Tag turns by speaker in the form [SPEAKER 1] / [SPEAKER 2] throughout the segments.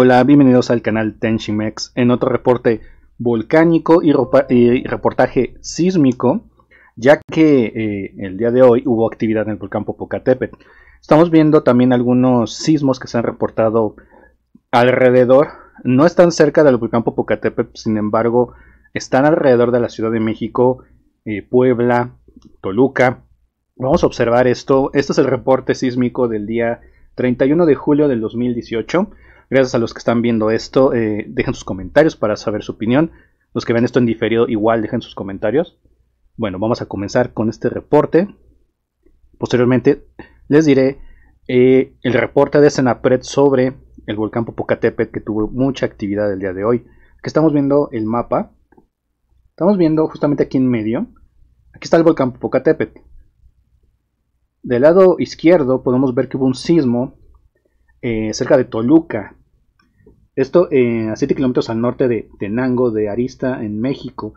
[SPEAKER 1] Hola, bienvenidos al canal Tenshimex en otro reporte volcánico y, reportaje sísmico, ya que eh, el día de hoy hubo actividad en el volcán Popocatépetl. Estamos viendo también algunos sismos que se han reportado alrededor, no están cerca del volcán Popocatépetl, sin embargo, están alrededor de la Ciudad de México, eh, Puebla, Toluca. Vamos a observar esto. Este es el reporte sísmico del día 31 de julio del 2018. Gracias a los que están viendo esto, eh, dejen sus comentarios para saber su opinión. Los que ven esto en diferido, igual dejen sus comentarios. Bueno, vamos a comenzar con este reporte. Posteriormente les diré eh, el reporte de Senapred sobre el volcán Popocatépetl que tuvo mucha actividad el día de hoy. Aquí estamos viendo el mapa. Estamos viendo justamente aquí en medio. Aquí está el volcán Popocatépetl. Del lado izquierdo podemos ver que hubo un sismo eh, cerca de Toluca, esto eh, a 7 kilómetros al norte de Tenango de Arista, en México.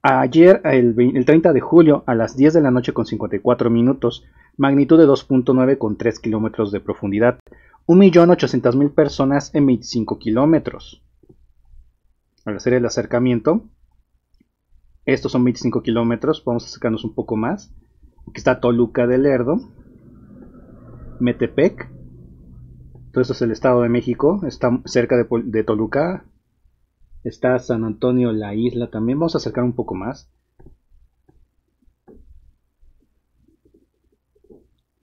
[SPEAKER 1] Ayer, el, 30 de julio, a las 10 de la noche con 54 minutos, magnitud de 2.9 con 3 kilómetros de profundidad. 1.800.000 personas en 25 kilómetros. Al hacer el acercamiento, estos son 25 kilómetros, vamos a acercarnos un poco más. Aquí está Toluca del Lerdo, Metepec, entonces es el Estado de México, está cerca de, Toluca, está San Antonio, la isla también. Vamos a acercar un poco más.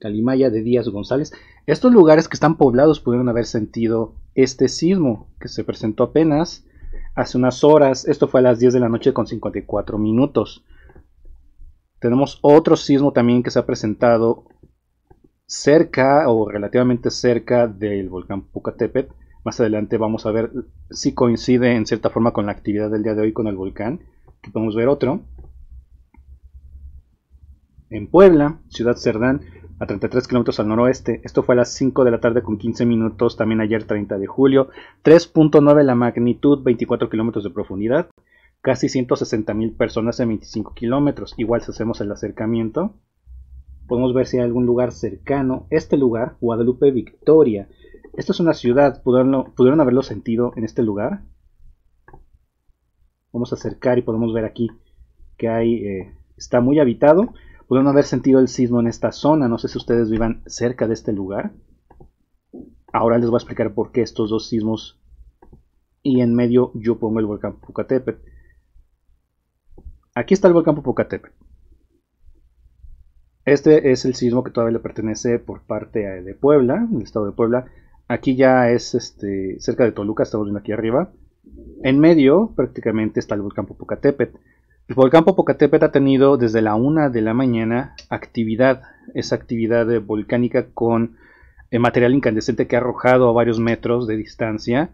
[SPEAKER 1] Calimaya de Díaz González. Estos lugares que están poblados pudieron haber sentido este sismo que se presentó apenas hace unas horas. Esto fue a las 10 de la noche con 54 minutos. Tenemos otro sismo también que se ha presentado cerca o relativamente cerca del volcán Pucatepec. Más adelante vamos a ver si coincide en cierta forma con la actividad del día de hoy con el volcán. Aquí podemos ver otro. En Puebla, Ciudad Cerdán, a 33 kilómetros al noroeste. Esto fue a las 5 de la tarde con 15 minutos, también ayer 30 de julio. 3.9 la magnitud, 24 kilómetros de profundidad. Casi 160 mil personas en 25 kilómetros. Igual si hacemos el acercamiento, Podemos ver si hay algún lugar cercano. Este lugar, Guadalupe Victoria. Esta es una ciudad. ¿Pudieron, haberlo sentido en este lugar? Vamos a acercar y podemos ver aquí que hay, eh, está muy habitado. Pudieron haber sentido el sismo en esta zona. No sé si ustedes vivan cerca de este lugar. Ahora les voy a explicar por qué estos dos sismos. Y en medio yo pongo el volcán Pucatepec. Aquí está el volcán Popocatépetl. Este es el sismo que todavía le pertenece por parte de Puebla, el estado de Puebla. Aquí ya es este, cerca de Toluca, estamos viendo aquí arriba. En medio prácticamente está el volcán Popocatépetl. El volcán Popocatépetl ha tenido desde la una de la mañana actividad, esa actividad eh, volcánica con eh, material incandescente que ha arrojado a varios metros de distancia.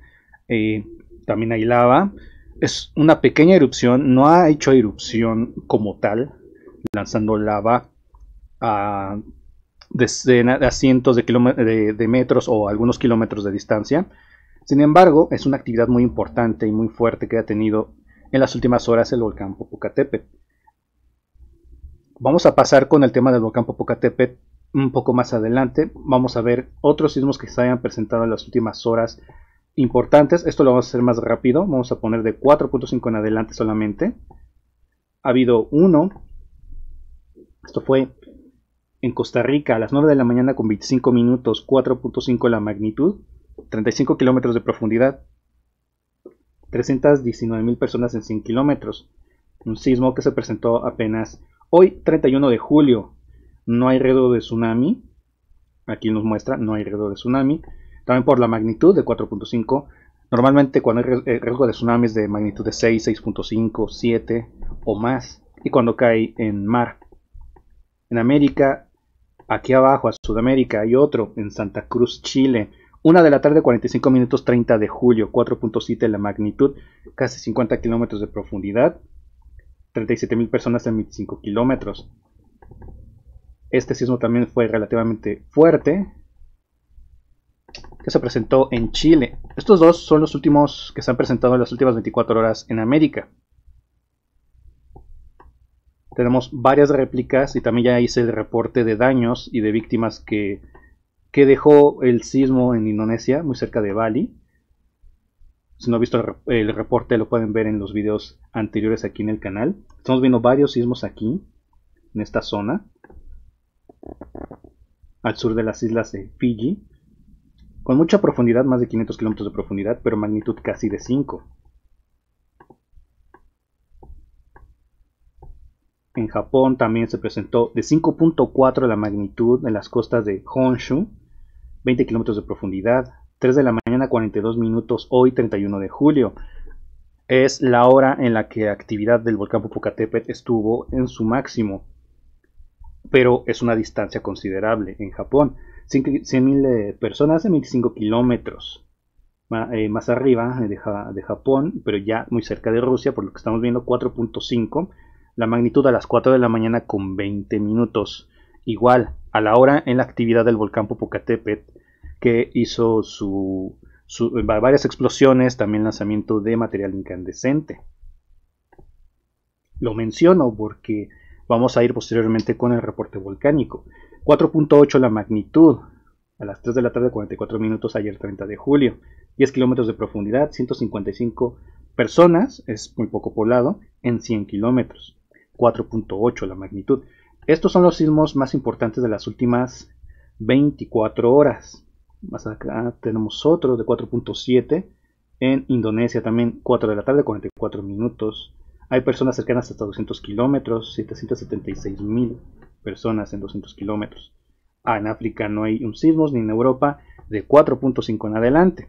[SPEAKER 1] Eh, también hay lava. Es una pequeña erupción, no ha hecho erupción como tal, lanzando lava, a cientos de, de metros o algunos kilómetros de distancia. Sin embargo, es una actividad muy importante y muy fuerte que ha tenido en las últimas horas el volcán Popocatépetl. Vamos a pasar con el tema del volcán Popocatépetl un poco más adelante. Vamos a ver otros sismos que se hayan presentado en las últimas horas importantes. Esto lo vamos a hacer más rápido. Vamos a poner de 4.5 en adelante solamente. Ha habido uno. Esto fue en Costa Rica, a las 9 de la mañana con 25 minutos, 4.5 la magnitud, 35 kilómetros de profundidad, 319.000 mil personas en 100 kilómetros. Un sismo que se presentó apenas hoy, 31 de julio. No hay riesgo de tsunami. Aquí nos muestra, no hay riesgo de tsunami. También por la magnitud de 4.5. Normalmente cuando hay eh, riesgo de tsunamis de magnitud de 6, 6.5, 7 o más. Y cuando cae en mar. En América Aquí abajo, a Sudamérica, hay otro en Santa Cruz, Chile. Una de la tarde, 45 minutos 30 de julio, 4.7 la magnitud, casi 50 kilómetros de profundidad, mil personas en 25 kilómetros. Este sismo también fue relativamente fuerte, que se presentó en Chile. Estos dos son los últimos que se han presentado en las últimas 24 horas en América tenemos varias réplicas y también ya hice el reporte de daños y de víctimas que, que dejó el sismo en Indonesia, muy cerca de Bali. Si no han visto el, reporte, lo pueden ver en los videos anteriores aquí en el canal. Estamos viendo varios sismos aquí, en esta zona, al sur de las islas de Fiji, con mucha profundidad, más de 500 kilómetros de profundidad, pero magnitud casi de 5. En Japón también se presentó de 5.4 la magnitud en las costas de Honshu, 20 kilómetros de profundidad, 3 de la mañana 42 minutos hoy 31 de julio. Es la hora en la que la actividad del volcán Popocatépetl estuvo en su máximo, pero es una distancia considerable en Japón. 100.000 eh, personas en 25 kilómetros. Eh, más arriba eh, de Japón, pero ya muy cerca de Rusia, por lo que estamos viendo 4.5 la magnitud a las 4 de la mañana con 20 minutos, igual a la hora en la actividad del volcán Popocatépetl que hizo varias explosiones, también lanzamiento de material incandescente. Lo menciono porque vamos a ir posteriormente con el reporte volcánico. 4.8 la magnitud, a las 3 de la tarde 44 minutos ayer 30 de julio, 10 kilómetros de profundidad, 155 personas, es muy poco poblado, en 100 kilómetros. 4.8 la magnitud. Estos son los sismos más importantes de las últimas 24 horas. Más acá tenemos otro de 4.7 en Indonesia también, 4 de la tarde, 44 minutos. Hay personas cercanas hasta 200 kilómetros, 776 mil personas en 200 kilómetros. Ah, en África no hay un sismos ni en Europa, de 4.5 en adelante.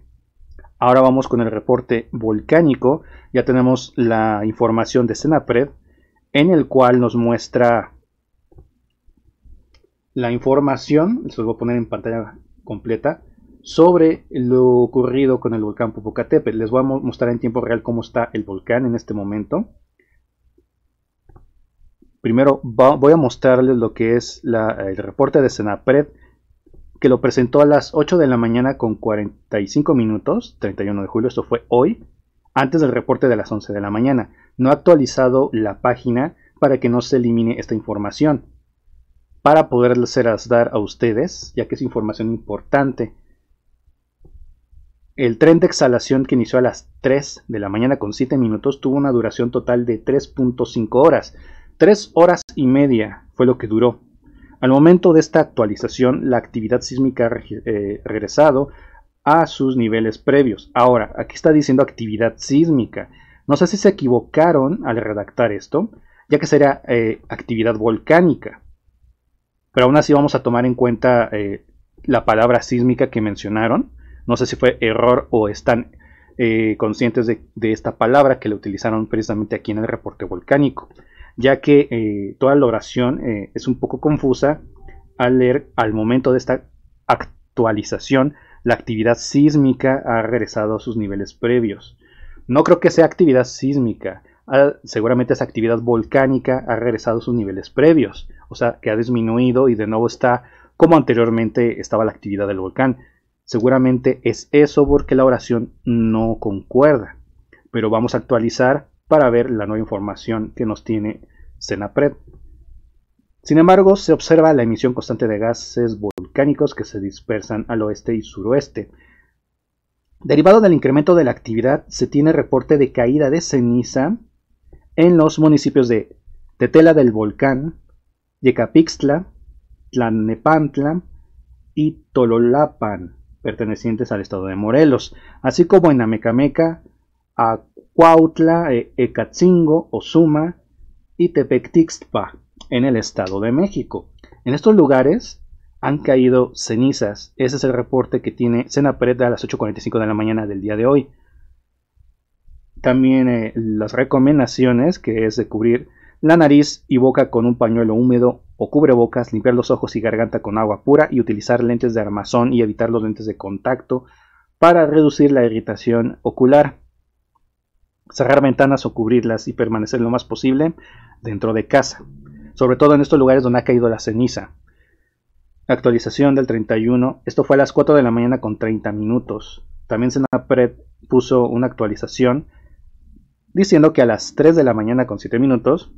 [SPEAKER 1] Ahora vamos con el reporte volcánico. Ya tenemos la información de Senapred en el cual nos muestra la información, se voy a poner en pantalla completa, sobre lo ocurrido con el volcán Popocatépetl. Les voy a mostrar en tiempo real cómo está el volcán en este momento. Primero voy a mostrarles lo que es el reporte de Senapred, que lo presentó a las 8 de la mañana con 45 minutos, 31 de julio, esto fue hoy, antes del reporte de las 11 de la mañana. No ha actualizado la página para que no se elimine esta información. Para poderles dar a ustedes, ya que es información importante. El tren de exhalación que inició a las 3 de la mañana con 7 minutos tuvo una duración total de 3.5 horas. 3 horas y media fue lo que duró. Al momento de esta actualización, la actividad sísmica ha eh, regresado a sus niveles previos. Ahora, aquí está diciendo actividad sísmica. No sé si se equivocaron al redactar esto, ya que sería eh, actividad volcánica. Pero aún así vamos a tomar en cuenta eh, la palabra sísmica que mencionaron. No sé si fue error o están eh, conscientes de, de, esta palabra que le utilizaron precisamente aquí en el reporte volcánico, ya que toda la oración es un poco confusa al leer al momento de esta actualización la actividad sísmica ha regresado a sus niveles previos. No creo que sea actividad sísmica, ah, seguramente esa actividad volcánica ha regresado a sus niveles previos, o sea, que ha disminuido y de nuevo está como anteriormente estaba la actividad del volcán. Seguramente es eso porque la oración no concuerda, pero vamos a actualizar para ver la nueva información que nos tiene Senapred. Sin embargo, se observa la emisión constante de gases volcánicos que se dispersan al oeste y suroeste. Derivado del incremento de la actividad, se tiene reporte de caída de ceniza en los municipios de Tetela del Volcán, Yecapixtla, Tlanepantla y Tololapan, pertenecientes al estado de Morelos, así como en Amecameca, Acuautla, eh, Ecatzingo, Ozuma y Tepectixtpa, en el Estado de México. En estos lugares han caído cenizas. Ese es el reporte que tiene Senapred a las 8.45 de la mañana del día de hoy. También eh, las recomendaciones, que es de cubrir la nariz y boca con un pañuelo húmedo o cubrebocas, limpiar los ojos y garganta con agua pura y utilizar lentes de armazón y evitar los lentes de contacto para reducir la irritación ocular. Cerrar ventanas o cubrirlas y permanecer lo más posible dentro de casa sobre todo en estos lugares donde ha caído la ceniza. Actualización del 31, esto fue a las 4 de la mañana con 30 minutos. También Senapred puso una actualización diciendo que a las 3 de la mañana con 7 minutos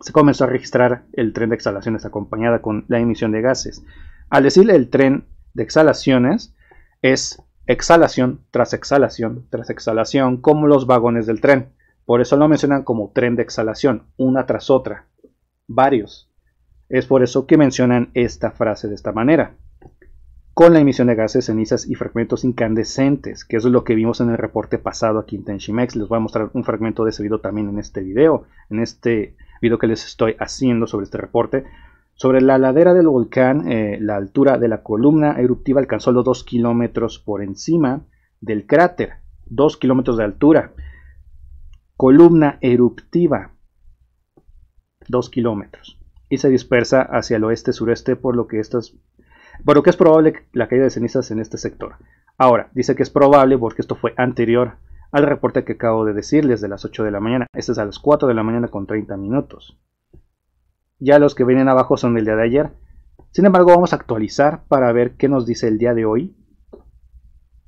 [SPEAKER 1] se comenzó a registrar el tren de exhalaciones acompañada con la emisión de gases. Al decir el tren de exhalaciones es exhalación tras exhalación tras exhalación como los vagones del tren. Por eso lo mencionan como tren de exhalación, una tras otra varios. Es por eso que mencionan esta frase de esta manera. Con la emisión de gases, cenizas y fragmentos incandescentes, que es lo que vimos en el reporte pasado aquí en Tenshimex. Les voy a mostrar un fragmento de ese video también en este video, en este video que les estoy haciendo sobre este reporte. Sobre la ladera del volcán, eh, la altura de la columna eruptiva alcanzó los 2 kilómetros por encima del cráter, 2 kilómetros de altura. Columna eruptiva, 2 kilómetros y se dispersa hacia el oeste-sureste por lo que estas que es probable la caída de cenizas en este sector. Ahora, dice que es probable porque esto fue anterior al reporte que acabo de decirles de las 8 de la mañana. Este es a las 4 de la mañana con 30 minutos. Ya los que vienen abajo son del día de ayer. Sin embargo, vamos a actualizar para ver qué nos dice el día de hoy.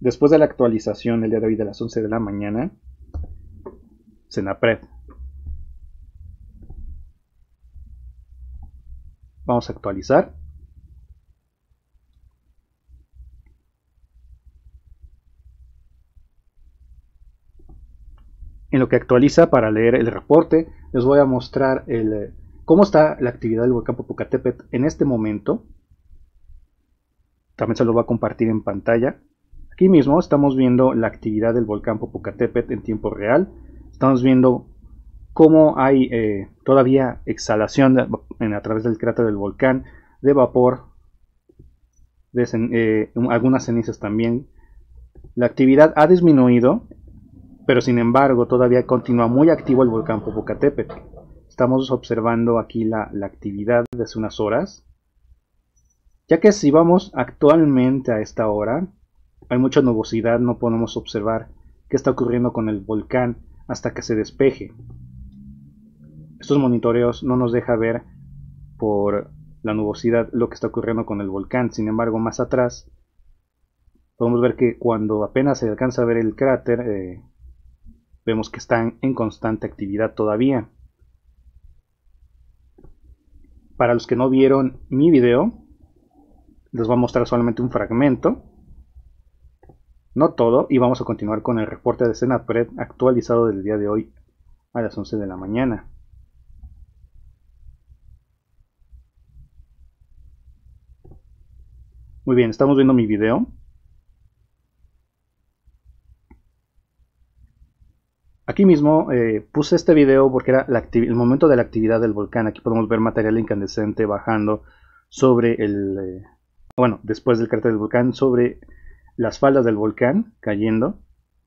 [SPEAKER 1] Después de la actualización el día de hoy de las 11 de la mañana, Senapred Vamos a actualizar. En lo que actualiza para leer el reporte, les voy a mostrar eh, cómo está la actividad del volcán Popocatépetl en este momento. También se lo va a compartir en pantalla. Aquí mismo estamos viendo la actividad del volcán Popocatépetl en tiempo real. Estamos viendo como hay eh, todavía exhalación en, a través del cráter del volcán de vapor, eh, algunas cenizas también. La actividad ha disminuido, pero sin embargo todavía continúa muy activo el volcán Popocatépetl. Estamos observando aquí la actividad desde unas horas. Ya que si vamos actualmente a esta hora, hay mucha nubosidad, no podemos observar qué está ocurriendo con el volcán hasta que se despeje. Estos monitoreos no nos deja ver por la nubosidad lo que está ocurriendo con el volcán. Sin embargo, más atrás podemos ver que cuando apenas se alcanza a ver el cráter, eh, vemos que están en constante actividad todavía. Para los que no vieron mi video, les voy a mostrar solamente un fragmento. No todo, y vamos a continuar con el reporte de escena actualizado del día de hoy a las 11 de la mañana. Muy bien, estamos viendo mi video. Aquí mismo eh, puse este video porque era el momento de la actividad del volcán. Aquí podemos ver material incandescente bajando sobre el... Eh, bueno, después del cráter del volcán, sobre las faldas del volcán cayendo.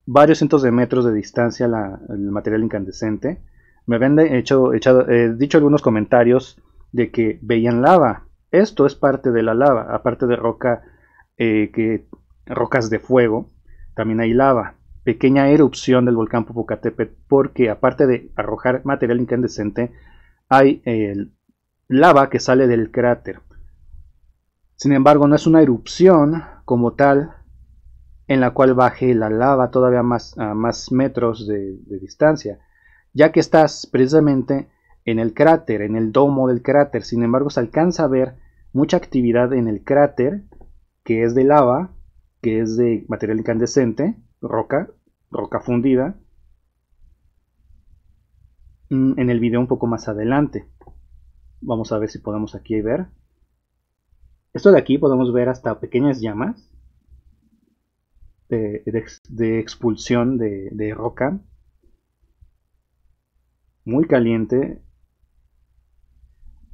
[SPEAKER 1] Varios cientos de metros de distancia el material incandescente. Me habían hecho, eh, dicho algunos comentarios de que veían lava, esto es parte de la lava, aparte de roca, eh, rocas de fuego, también hay lava. Pequeña erupción del volcán Popocatépetl, porque aparte de arrojar material incandescente, hay lava que sale del cráter. Sin embargo, no es una erupción como tal en la cual baje la lava todavía más, a más metros de distancia, ya que estás precisamente en el cráter, en el domo del cráter. Sin embargo, se alcanza a ver mucha actividad en el cráter, que es de lava, que es de material incandescente, roca, roca fundida. Mm, en el video un poco más adelante. Vamos a ver si podemos aquí ver. Esto de aquí podemos ver hasta pequeñas llamas de, expulsión de roca. Muy caliente,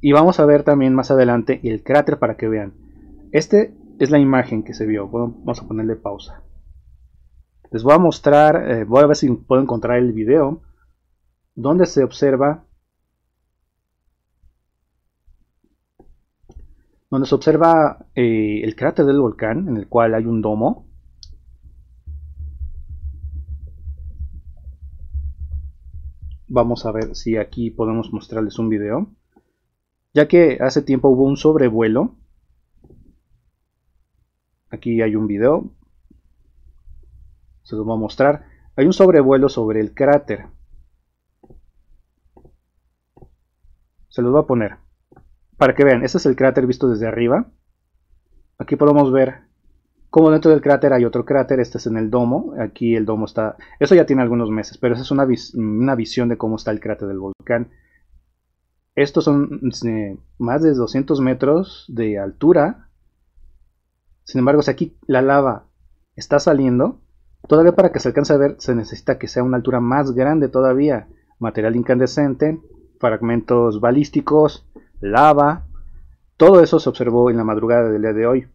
[SPEAKER 1] y vamos a ver también más adelante el cráter para que vean. Esta es la imagen que se vio. vamos a ponerle pausa. Les voy a mostrar, eh, voy a ver si puedo encontrar el video donde se observa donde se observa eh, el cráter del volcán en el cual hay un domo vamos a ver si aquí podemos mostrarles un video ya que hace tiempo hubo un sobrevuelo. Aquí hay un video, se los voy a mostrar. Hay un sobrevuelo sobre el cráter. Se los voy a poner para que vean. Este es el cráter visto desde arriba. Aquí podemos ver cómo dentro del cráter hay otro cráter, este es en el domo, aquí el domo está, eso ya tiene algunos meses, pero esa es una, una visión de cómo está el cráter del volcán. Estos son este, más de 200 metros de altura. Sin embargo, si aquí la lava está saliendo, todavía para que se alcance a ver se necesita que sea una altura más grande todavía. Material incandescente, fragmentos balísticos, lava. Todo eso se observó en la madrugada del día de hoy.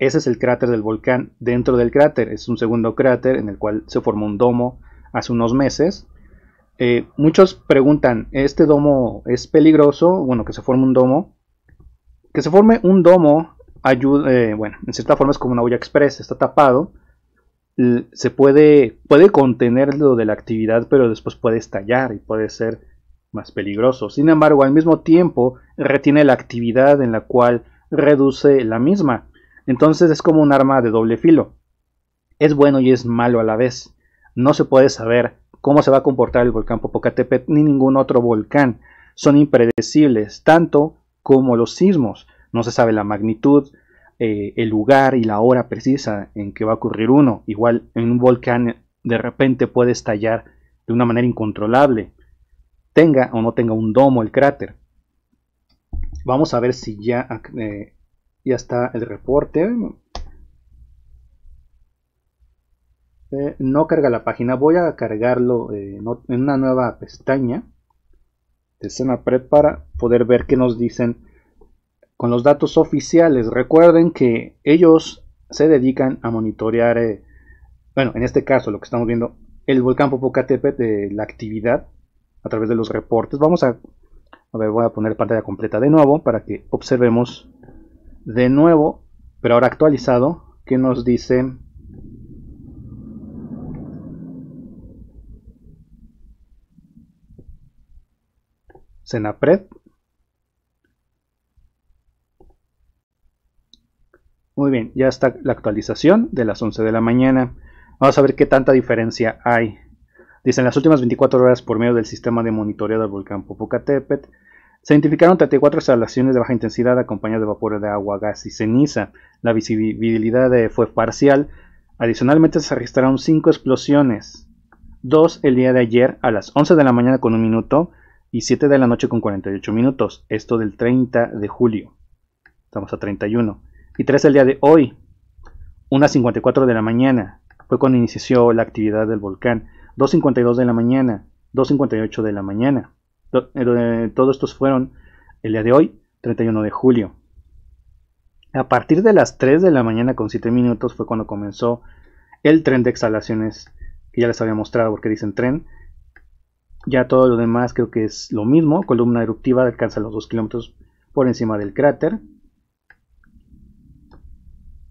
[SPEAKER 1] Ese es el cráter del volcán dentro del cráter. Es un segundo cráter en el cual se formó un domo hace unos meses eh, muchos preguntan, ¿este domo es peligroso? Bueno, que se forme un domo. Que se forme un domo eh, bueno, en cierta forma es como una olla express, está tapado. Se puede, puede contener lo de la actividad, pero después puede estallar y puede ser más peligroso. Sin embargo, al mismo tiempo retiene la actividad en la cual reduce la misma. Entonces es como un arma de doble filo. Es bueno y es malo a la vez. No se puede saber cómo se va a comportar el volcán Popocatépetl ni ningún otro volcán. Son impredecibles, tanto como los sismos. No se sabe la magnitud, eh, el lugar y la hora precisa en que va a ocurrir uno. Igual en un volcán de repente puede estallar de una manera incontrolable, tenga o no tenga un domo el cráter. Vamos a ver si ya, eh, ya está el reporte. Eh, no carga la página. Voy a cargarlo eh, en una nueva pestaña de prep para poder ver qué nos dicen con los datos oficiales. Recuerden que ellos se dedican a monitorear, eh, bueno, en este caso lo que estamos viendo, el volcán Popocatépetl, de la actividad a través de los reportes. Vamos a, a ver, voy a poner pantalla completa de nuevo para que observemos de nuevo, pero ahora actualizado, que nos dice Senapred. Muy bien, ya está la actualización de las 11 de la mañana. Vamos a ver qué tanta diferencia hay. Dicen las últimas 24 horas por medio del sistema de monitoreo del volcán Popocatépetl se identificaron 34 instalaciones de baja intensidad acompañadas de vapores de agua, gas y ceniza. La visibilidad fue parcial. Adicionalmente se registraron 5 explosiones. Dos el día de ayer a las 11 de la mañana con un minuto y 7 de la noche con 48 minutos, esto del 30 de julio. Estamos a 31. Y 3 el día de hoy, 1.54 de la mañana, fue cuando inició la actividad del volcán. 2.52 de la mañana, 2.58 de la mañana. Eh, eh, todos estos fueron el día de hoy, 31 de julio. A partir de las 3 de la mañana con 7 minutos fue cuando comenzó el tren de exhalaciones que ya les había mostrado, porque dicen tren, ya todo lo demás creo que es lo mismo. Columna eruptiva alcanza los 2 kilómetros por encima del cráter.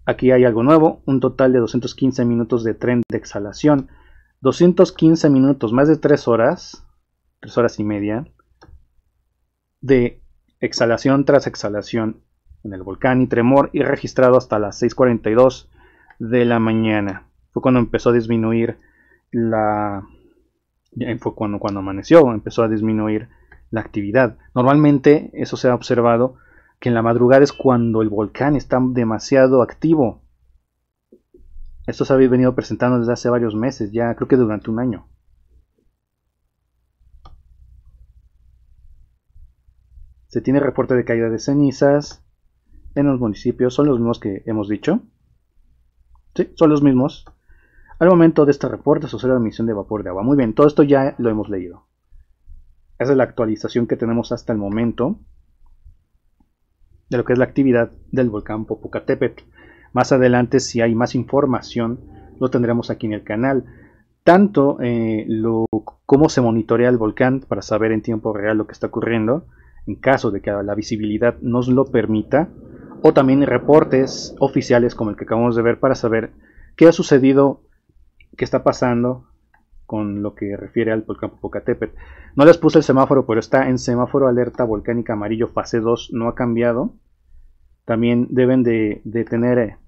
[SPEAKER 1] Aquí hay algo nuevo, un total de 215 minutos de tren de exhalación. 215 minutos, más de 3 horas, 3 horas y media, de exhalación tras exhalación en el volcán y tremor y registrado hasta las 6.42 de la mañana. Fue cuando empezó a disminuir la fue cuando, cuando amaneció, empezó a disminuir la actividad. Normalmente eso se ha observado que en la madrugada es cuando el volcán está demasiado activo. Esto se había venido presentando desde hace varios meses, ya creo que durante un año. Se tiene reporte de caída de cenizas en los municipios, son los mismos que hemos dicho. Sí, son los mismos. Al momento de este reporte sucede la emisión de vapor de agua. Muy bien, todo esto ya lo hemos leído. Esa es la actualización que tenemos hasta el momento de lo que es la actividad del volcán Popocatépetl. Más adelante, si hay más información, lo tendremos aquí en el canal. Tanto eh, lo, cómo se monitorea el volcán para saber en tiempo real lo que está ocurriendo, en caso de que la visibilidad nos lo permita, o también reportes oficiales como el que acabamos de ver para saber qué ha sucedido qué está pasando con lo que refiere al volcán Popocatépetl. No les puse el semáforo, pero está en semáforo alerta volcánica amarillo fase 2, no ha cambiado. También deben de, tener eh,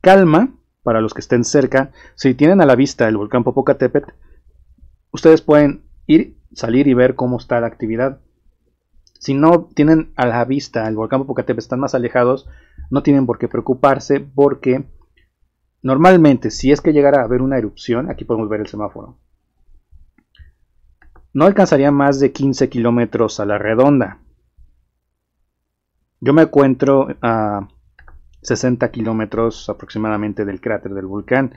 [SPEAKER 1] calma para los que estén cerca. Si tienen a la vista el volcán Popocatépetl, ustedes pueden ir, salir y ver cómo está la actividad. Si no tienen a la vista el volcán Popocatépetl, están más alejados, no tienen por qué preocuparse porque Normalmente, si es que llegara a haber una erupción, aquí podemos ver el semáforo, no alcanzaría más de 15 kilómetros a la redonda. Yo me encuentro a 60 kilómetros aproximadamente del cráter del volcán.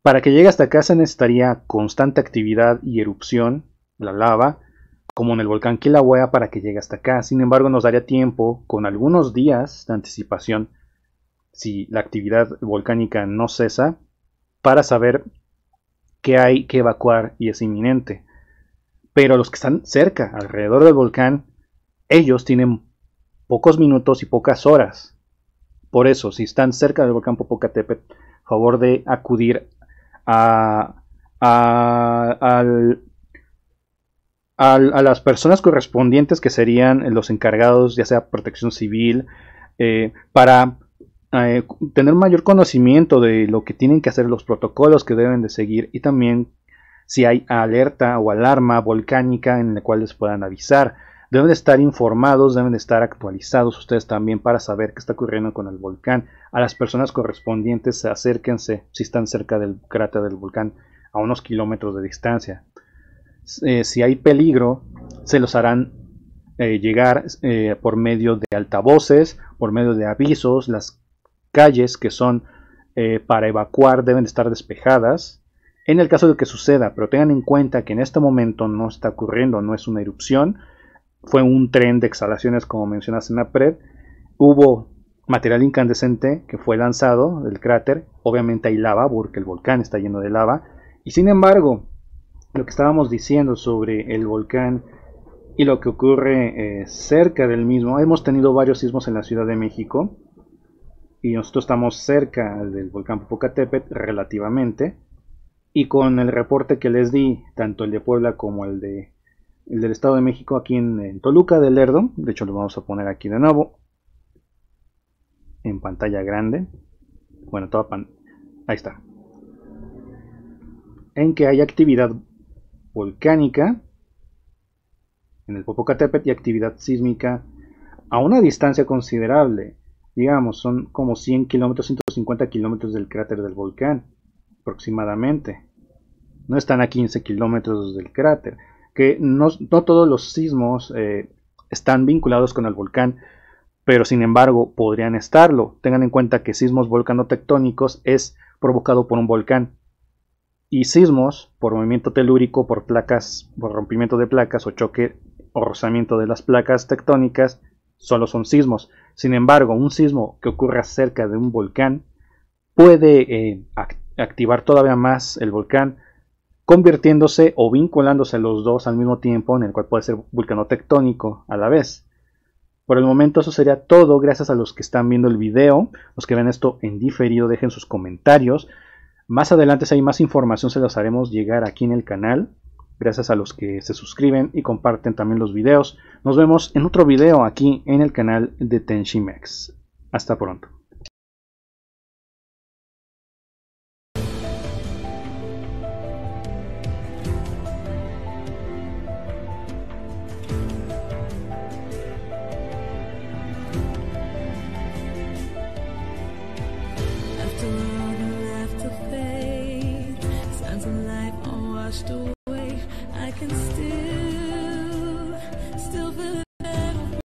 [SPEAKER 1] Para que llegue hasta acá se necesitaría constante actividad y erupción, la lava, como en el volcán Kilauea para que llegue hasta acá. Sin embargo, nos daría tiempo, con algunos días de anticipación, si la actividad volcánica no cesa, para saber Que hay que evacuar y es inminente. Pero los que están cerca, alrededor del volcán, ellos tienen pocos minutos y pocas horas. Por eso, si están cerca del volcán Popocatépetl, favor de acudir a, a, al, las personas correspondientes que serían los encargados, ya sea protección civil, eh, para eh, tener mayor conocimiento de lo que tienen que hacer los protocolos que deben de seguir y también si hay alerta o alarma volcánica en la cual les puedan avisar. Deben de estar informados, deben de estar actualizados ustedes también para saber qué está ocurriendo con el volcán. A las personas correspondientes acérquense si están cerca del cráter del volcán a unos kilómetros de distancia. Eh, si hay peligro, se los harán eh, llegar por medio de altavoces, por medio de avisos, las calles que son eh, para evacuar deben estar despejadas en el caso de que suceda, pero tengan en cuenta que en este momento no está ocurriendo, no es una erupción, fue un tren de exhalaciones como mencionas en la PRED, hubo material incandescente que fue lanzado del cráter, obviamente hay lava porque el volcán está lleno de lava, y sin embargo, lo que estábamos diciendo sobre el volcán y lo que ocurre eh, cerca del mismo, hemos tenido varios sismos en la Ciudad de México, y nosotros estamos cerca del volcán Popocatépetl relativamente y con el reporte que les di tanto el de Puebla como el de el del Estado de México aquí en, Toluca del Lerdo de hecho lo vamos a poner aquí de nuevo en pantalla grande bueno toda ahí está en que hay actividad volcánica en el Popocatépetl y actividad sísmica a una distancia considerable digamos, son como 100 kilómetros, 150 kilómetros del cráter del volcán, aproximadamente. No están a 15 kilómetros del cráter. Que no, todos los sismos eh, están vinculados con el volcán, pero sin embargo podrían estarlo. Tengan en cuenta que sismos volcanotectónicos es provocado por un volcán. Y sismos por movimiento telúrico, por placas, por rompimiento de placas o choque o rozamiento de las placas tectónicas, solo son sismos. Sin embargo, un sismo que ocurra cerca de un volcán puede eh, activar todavía más el volcán, convirtiéndose o vinculándose los dos al mismo tiempo, en el cual puede ser tectónico a la vez. Por el momento eso sería todo, gracias a los que están viendo el video, los que ven esto en diferido, dejen sus comentarios. Más adelante si hay más información se las haremos llegar aquí en el canal gracias a los que se suscriben y comparten también los videos. Nos vemos en otro video aquí en el canal de Tenshimex. Hasta pronto.